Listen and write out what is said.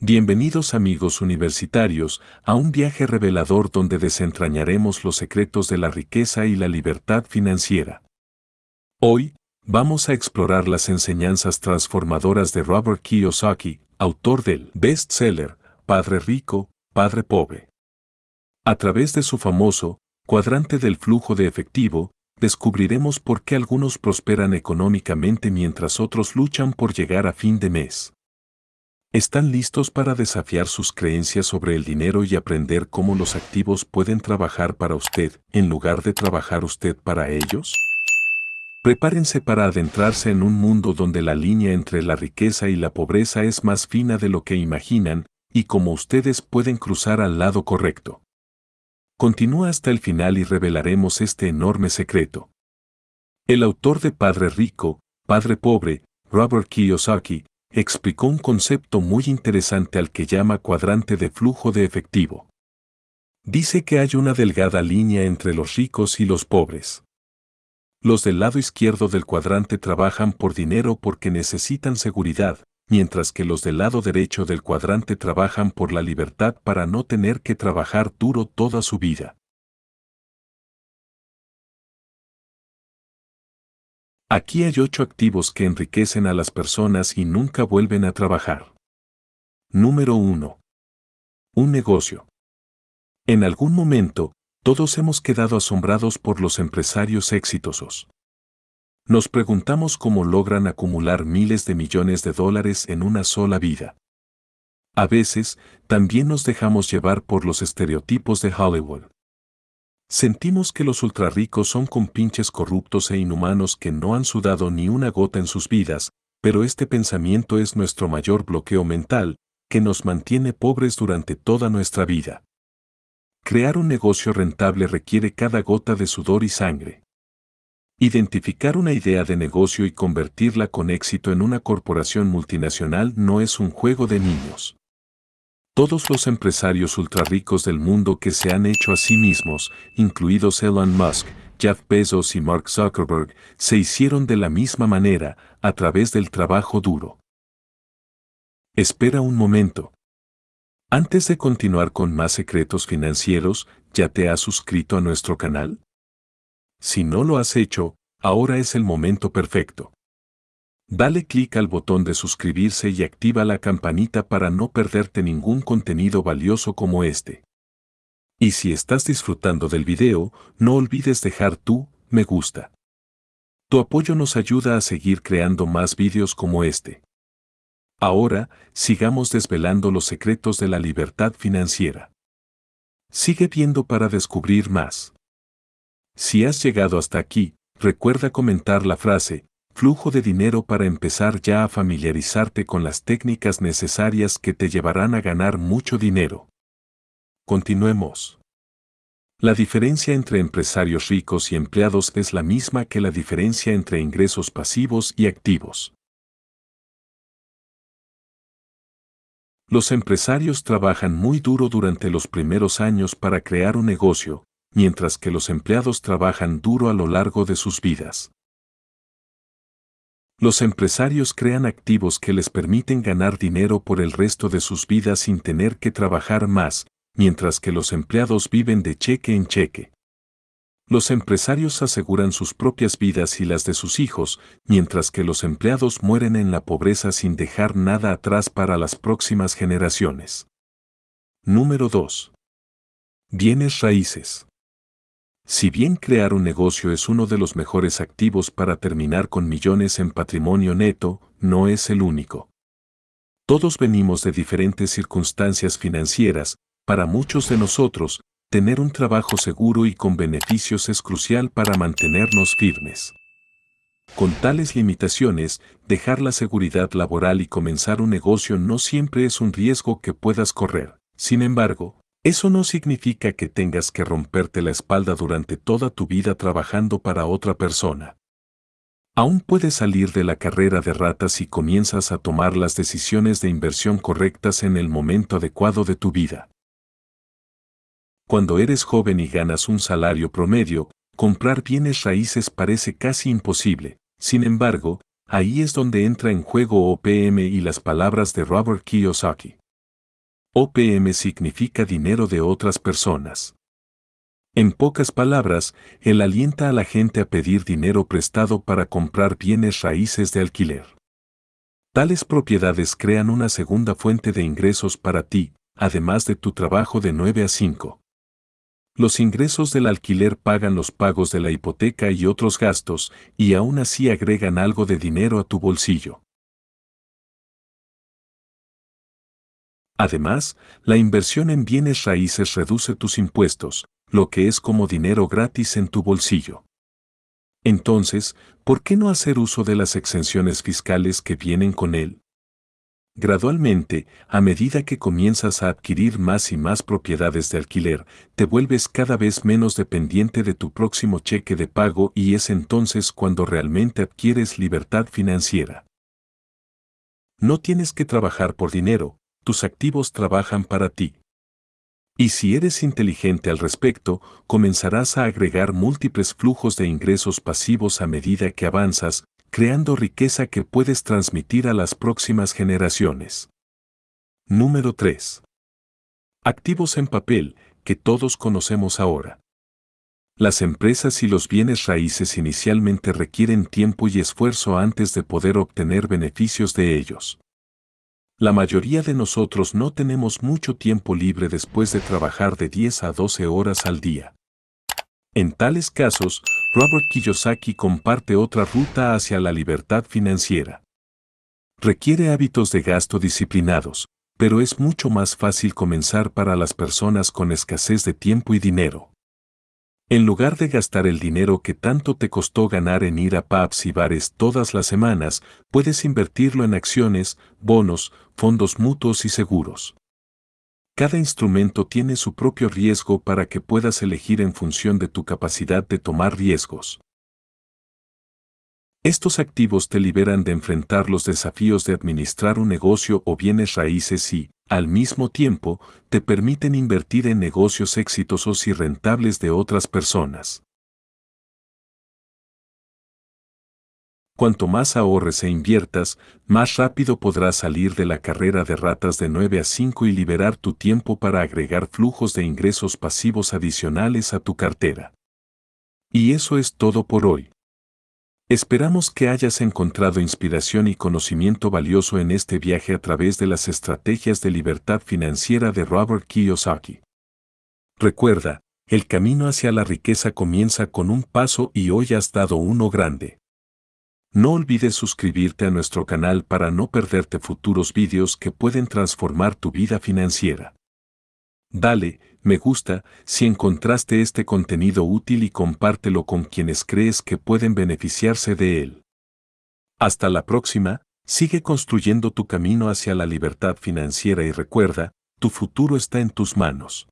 Bienvenidos amigos universitarios a un viaje revelador donde desentrañaremos los secretos de la riqueza y la libertad financiera. Hoy, vamos a explorar las enseñanzas transformadoras de Robert Kiyosaki, autor del bestseller Padre Rico, Padre Pobre. A través de su famoso cuadrante del flujo de efectivo, descubriremos por qué algunos prosperan económicamente mientras otros luchan por llegar a fin de mes. Están listos para desafiar sus creencias sobre el dinero y aprender cómo los activos pueden trabajar para usted en lugar de trabajar usted para ellos. Prepárense para adentrarse en un mundo donde la línea entre la riqueza y la pobreza es más fina de lo que imaginan y cómo ustedes pueden cruzar al lado correcto. Continúa hasta el final y revelaremos este enorme secreto. El autor de Padre Rico, Padre Pobre, Robert Kiyosaki, explicó un concepto muy interesante al que llama cuadrante de flujo de efectivo. Dice que hay una delgada línea entre los ricos y los pobres. Los del lado izquierdo del cuadrante trabajan por dinero porque necesitan seguridad, mientras que los del lado derecho del cuadrante trabajan por la libertad para no tener que trabajar duro toda su vida. Aquí hay ocho activos que enriquecen a las personas y nunca vuelven a trabajar. Número 1. Un negocio. En algún momento, todos hemos quedado asombrados por los empresarios exitosos. Nos preguntamos cómo logran acumular miles de millones de dólares en una sola vida. A veces, también nos dejamos llevar por los estereotipos de Hollywood. Sentimos que los ultrarricos son compinches corruptos e inhumanos que no han sudado ni una gota en sus vidas, pero este pensamiento es nuestro mayor bloqueo mental, que nos mantiene pobres durante toda nuestra vida. Crear un negocio rentable requiere cada gota de sudor y sangre. Identificar una idea de negocio y convertirla con éxito en una corporación multinacional no es un juego de niños. Todos los empresarios ultrarricos del mundo que se han hecho a sí mismos, incluidos Elon Musk, Jeff Bezos y Mark Zuckerberg, se hicieron de la misma manera, a través del trabajo duro. Espera un momento. Antes de continuar con más secretos financieros, ¿ya te has suscrito a nuestro canal? Si no lo has hecho, ahora es el momento perfecto. Dale clic al botón de suscribirse y activa la campanita para no perderte ningún contenido valioso como este. Y si estás disfrutando del video, no olvides dejar tu me gusta. Tu apoyo nos ayuda a seguir creando más vídeos como este. Ahora, sigamos desvelando los secretos de la libertad financiera. Sigue viendo para descubrir más. Si has llegado hasta aquí, recuerda comentar la frase, flujo de dinero para empezar ya a familiarizarte con las técnicas necesarias que te llevarán a ganar mucho dinero. Continuemos. La diferencia entre empresarios ricos y empleados es la misma que la diferencia entre ingresos pasivos y activos. Los empresarios trabajan muy duro durante los primeros años para crear un negocio, mientras que los empleados trabajan duro a lo largo de sus vidas. Los empresarios crean activos que les permiten ganar dinero por el resto de sus vidas sin tener que trabajar más, mientras que los empleados viven de cheque en cheque. Los empresarios aseguran sus propias vidas y las de sus hijos, mientras que los empleados mueren en la pobreza sin dejar nada atrás para las próximas generaciones. Número 2. Bienes raíces. Si bien crear un negocio es uno de los mejores activos para terminar con millones en patrimonio neto, no es el único. Todos venimos de diferentes circunstancias financieras, para muchos de nosotros, tener un trabajo seguro y con beneficios es crucial para mantenernos firmes. Con tales limitaciones, dejar la seguridad laboral y comenzar un negocio no siempre es un riesgo que puedas correr. Sin embargo, eso no significa que tengas que romperte la espalda durante toda tu vida trabajando para otra persona. Aún puedes salir de la carrera de ratas si comienzas a tomar las decisiones de inversión correctas en el momento adecuado de tu vida. Cuando eres joven y ganas un salario promedio, comprar bienes raíces parece casi imposible. Sin embargo, ahí es donde entra en juego OPM y las palabras de Robert Kiyosaki. OPM significa dinero de otras personas. En pocas palabras, él alienta a la gente a pedir dinero prestado para comprar bienes raíces de alquiler. Tales propiedades crean una segunda fuente de ingresos para ti, además de tu trabajo de 9 a 5. Los ingresos del alquiler pagan los pagos de la hipoteca y otros gastos, y aún así agregan algo de dinero a tu bolsillo. Además, la inversión en bienes raíces reduce tus impuestos, lo que es como dinero gratis en tu bolsillo. Entonces, ¿por qué no hacer uso de las exenciones fiscales que vienen con él? Gradualmente, a medida que comienzas a adquirir más y más propiedades de alquiler, te vuelves cada vez menos dependiente de tu próximo cheque de pago y es entonces cuando realmente adquieres libertad financiera. No tienes que trabajar por dinero, tus activos trabajan para ti. Y si eres inteligente al respecto, comenzarás a agregar múltiples flujos de ingresos pasivos a medida que avanzas, creando riqueza que puedes transmitir a las próximas generaciones. Número 3. Activos en papel, que todos conocemos ahora. Las empresas y los bienes raíces inicialmente requieren tiempo y esfuerzo antes de poder obtener beneficios de ellos. La mayoría de nosotros no tenemos mucho tiempo libre después de trabajar de 10 a 12 horas al día. En tales casos, Robert Kiyosaki comparte otra ruta hacia la libertad financiera. Requiere hábitos de gasto disciplinados, pero es mucho más fácil comenzar para las personas con escasez de tiempo y dinero. En lugar de gastar el dinero que tanto te costó ganar en ir a pubs y bares todas las semanas, puedes invertirlo en acciones, bonos, fondos mutuos y seguros. Cada instrumento tiene su propio riesgo para que puedas elegir en función de tu capacidad de tomar riesgos. Estos activos te liberan de enfrentar los desafíos de administrar un negocio o bienes raíces y, al mismo tiempo, te permiten invertir en negocios exitosos y rentables de otras personas. Cuanto más ahorres e inviertas, más rápido podrás salir de la carrera de ratas de 9 a 5 y liberar tu tiempo para agregar flujos de ingresos pasivos adicionales a tu cartera. Y eso es todo por hoy. Esperamos que hayas encontrado inspiración y conocimiento valioso en este viaje a través de las estrategias de libertad financiera de Robert Kiyosaki. Recuerda, el camino hacia la riqueza comienza con un paso y hoy has dado uno grande. No olvides suscribirte a nuestro canal para no perderte futuros vídeos que pueden transformar tu vida financiera. Dale, me gusta si encontraste este contenido útil y compártelo con quienes crees que pueden beneficiarse de él. Hasta la próxima, sigue construyendo tu camino hacia la libertad financiera y recuerda, tu futuro está en tus manos.